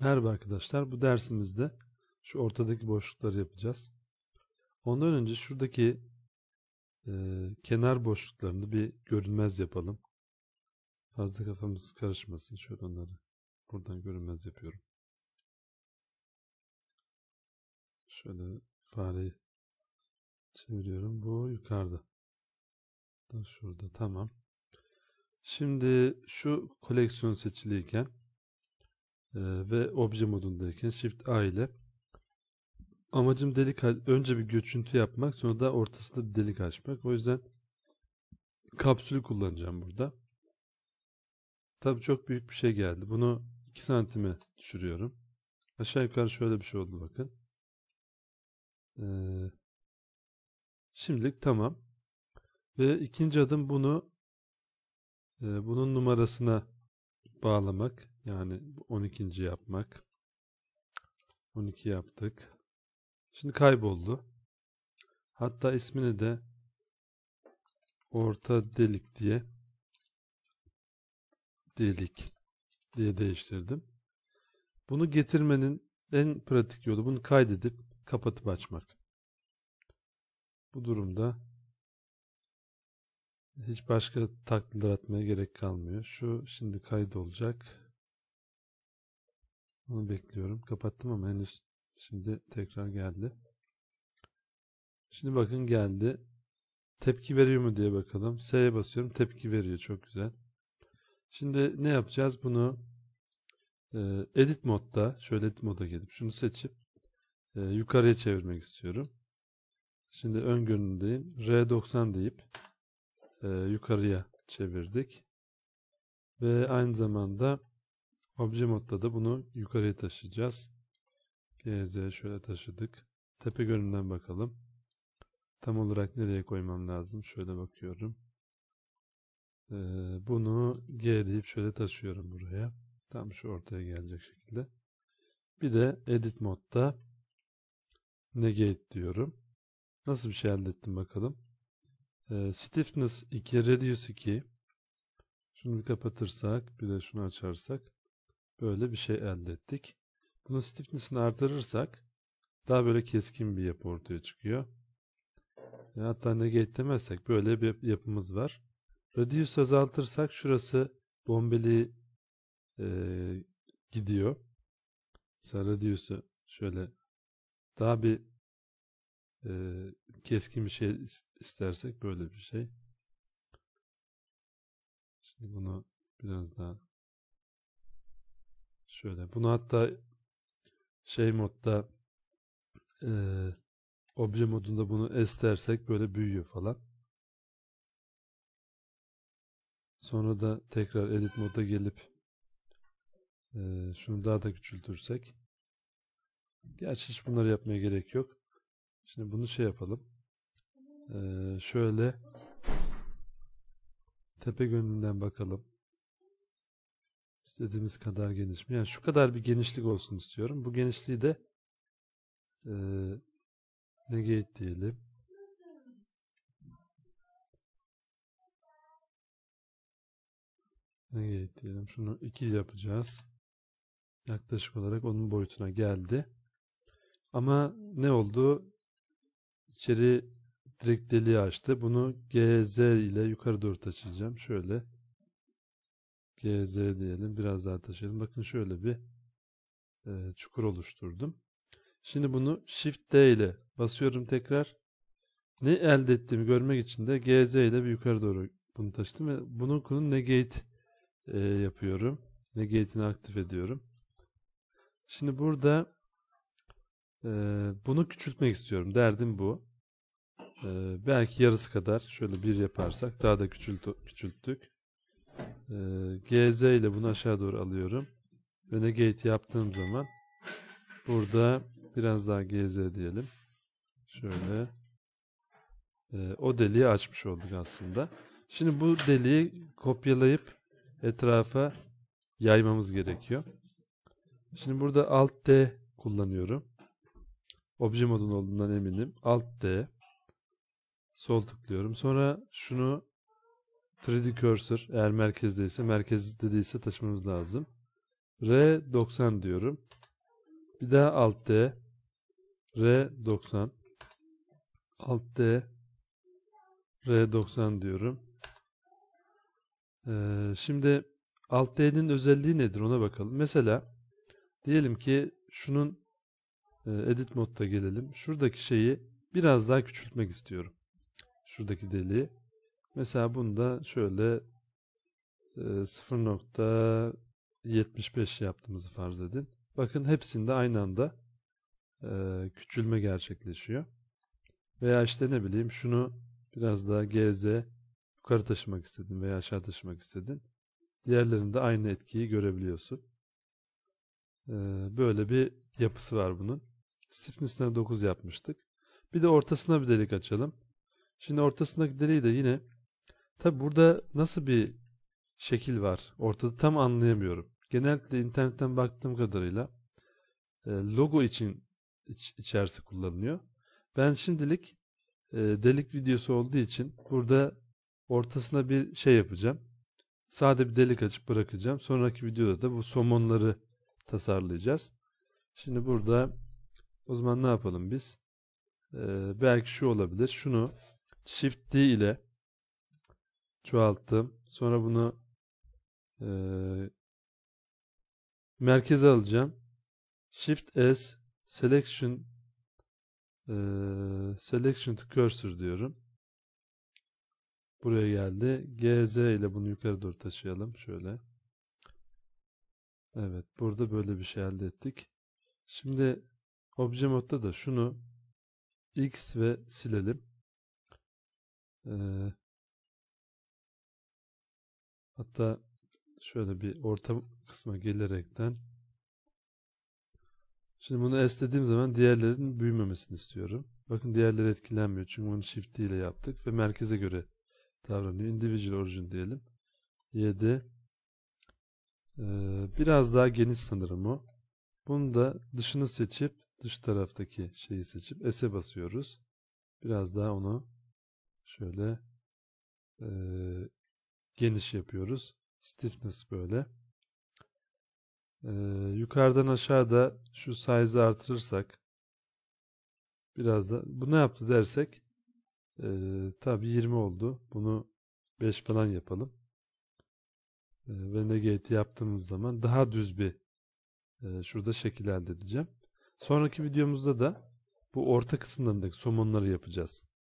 Merhaba arkadaşlar. Bu dersimizde şu ortadaki boşlukları yapacağız. Ondan önce şuradaki e, kenar boşluklarını bir görünmez yapalım. Fazla kafamız karışmasın. Şöyle onları buradan görünmez yapıyorum. Şöyle fareyi çeviriyorum. Bu yukarıda. Da şurada. Tamam. Şimdi şu koleksiyon seçiliyken ee, ve obje modundayken Shift A ile amacım delik önce bir göçüntü yapmak sonra da ortasında bir delik açmak. O yüzden kapsülü kullanacağım burada. Tabi çok büyük bir şey geldi. Bunu 2 santime düşürüyorum. Aşağı yukarı şöyle bir şey oldu bakın. Ee, şimdilik tamam. Ve ikinci adım bunu e, bunun numarasına bağlamak. Yani 12. yapmak. 12 yaptık. Şimdi kayboldu. Hatta ismini de orta delik diye delik diye değiştirdim. Bunu getirmenin en pratik yolu bunu kaydedip kapatıp açmak. Bu durumda hiç başka taklitler atmaya gerek kalmıyor. Şu şimdi kaydolacak. olacak. Onu bekliyorum. Kapattım ama henüz şimdi tekrar geldi. Şimdi bakın geldi. Tepki veriyor mu diye bakalım. S'ye basıyorum. Tepki veriyor. Çok güzel. Şimdi ne yapacağız? Bunu e, edit modda şöyle edit moda gelip şunu seçip e, yukarıya çevirmek istiyorum. Şimdi ön görünümdeyim. R90 deyip e, yukarıya çevirdik. Ve aynı zamanda Obje modda da bunu yukarıya taşıyacağız. GZ şöyle taşıdık. Tepe görünümden bakalım. Tam olarak nereye koymam lazım? Şöyle bakıyorum. Ee, bunu G deyip şöyle taşıyorum buraya. Tam şu ortaya gelecek şekilde. Bir de edit modda negate diyorum. Nasıl bir şey elde ettim bakalım. Ee, stiffness 2, radius 2. Şunu bir kapatırsak, bir de şunu açarsak böyle bir şey elde ettik. bunu stiffness'ini artırırsak daha böyle keskin bir yapı ortaya çıkıyor. E, hatta negate demezsek böyle bir yapımız var. Radius azaltırsak şurası bombeli e, gidiyor. Mesela radius'u şöyle daha bir e, keskin bir şey istersek böyle bir şey. Şimdi bunu biraz daha Şöyle bunu hatta şey modda e, obje modunda bunu estersek böyle büyüyor falan. Sonra da tekrar edit modda gelip e, şunu daha da küçültürsek. Gerçi hiç bunları yapmaya gerek yok. Şimdi bunu şey yapalım. E, şöyle tepe gönlünden bakalım istediğimiz kadar geniş mi? Yani şu kadar bir genişlik olsun istiyorum. Bu genişliği de e, negate diyelim. Negate diyelim. Şunu 2 yapacağız. Yaklaşık olarak onun boyutuna geldi. Ama ne oldu? İçeri direkt deliği açtı. Bunu GZ ile yukarı doğru taşıyacağım. Şöyle GZ diyelim. Biraz daha taşıyalım. Bakın şöyle bir e, çukur oluşturdum. Şimdi bunu Shift D ile basıyorum tekrar. Ne elde ettiğimi görmek için de GZ ile bir yukarı doğru bunu taşıdım ve bunun konu negate e, yapıyorum. Negate'ini aktif ediyorum. Şimdi burada e, bunu küçültmek istiyorum. Derdim bu. E, belki yarısı kadar şöyle bir yaparsak daha da küçült küçülttük e, ee, GZ ile bunu aşağı doğru alıyorum. ve gate yaptığım zaman burada biraz daha GZ diyelim. Şöyle e, o deliği açmış olduk aslında. Şimdi bu deliği kopyalayıp etrafa yaymamız gerekiyor. Şimdi burada Alt D kullanıyorum. Obje modun olduğundan eminim. Alt D. Sol tıklıyorum. Sonra şunu 3D Cursor eğer merkezdeyse, merkezde değilse taşımamız lazım. R90 diyorum. Bir daha Alt D. R90. Alt D. R90 diyorum. Ee, şimdi Alt D'nin özelliği nedir ona bakalım. Mesela diyelim ki şunun e, edit modda gelelim. Şuradaki şeyi biraz daha küçültmek istiyorum. Şuradaki deliği. Mesela bunda şöyle 0.75 e, yaptığımızı farz edin. Bakın hepsinde aynı anda e, küçülme gerçekleşiyor. Veya işte ne bileyim şunu biraz daha GZ yukarı taşımak istedin veya aşağı taşımak istedin. Diğerlerinde aynı etkiyi görebiliyorsun. E, böyle bir yapısı var bunun. Stiffness'ine 9 yapmıştık. Bir de ortasına bir delik açalım. Şimdi ortasındaki deliği de yine Tabi burada nasıl bir şekil var ortada tam anlayamıyorum. Genellikle internetten baktığım kadarıyla e, logo için iç, içerisi kullanılıyor. Ben şimdilik e, delik videosu olduğu için burada ortasına bir şey yapacağım. Sade bir delik açıp bırakacağım. Sonraki videoda da bu somonları tasarlayacağız. Şimdi burada o zaman ne yapalım biz? Ee, belki şu olabilir. Şunu Shift D ile çoğalttım. Sonra bunu e, merkeze alacağım. Shift S Selection e, Selection to Cursor diyorum. Buraya geldi. GZ ile bunu yukarı doğru taşıyalım. Şöyle. Evet. Burada böyle bir şey elde ettik. Şimdi obje modda da şunu X ve silelim. Ee, Hatta şöyle bir orta kısma gelerekten Şimdi bunu eslediğim zaman diğerlerin büyümemesini istiyorum. Bakın diğerleri etkilenmiyor. Çünkü bunu shift ile yaptık ve merkeze göre davranıyor. Individual origin diyelim. 7 biraz daha geniş sanırım o. Bunu da dışını seçip dış taraftaki şeyi seçip S'e basıyoruz. Biraz daha onu şöyle geniş yapıyoruz. Stiffness böyle. Ee, yukarıdan aşağıda şu size'ı artırırsak biraz da bu ne yaptı dersek e, tabi 20 oldu. Bunu 5 falan yapalım. E, ve negate yaptığımız zaman daha düz bir e, şurada şekil elde edeceğim. Sonraki videomuzda da bu orta kısımlarındaki somonları yapacağız.